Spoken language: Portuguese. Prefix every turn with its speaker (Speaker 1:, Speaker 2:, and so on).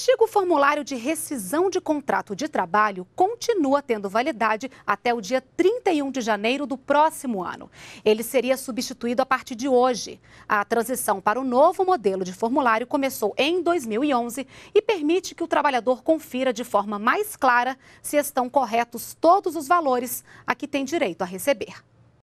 Speaker 1: antigo formulário de rescisão de contrato de trabalho continua tendo validade até o dia 31 de janeiro do próximo ano. Ele seria substituído a partir de hoje. A transição para o novo modelo de formulário começou em 2011 e permite que o trabalhador confira de forma mais clara se estão corretos todos os valores a que tem direito a receber.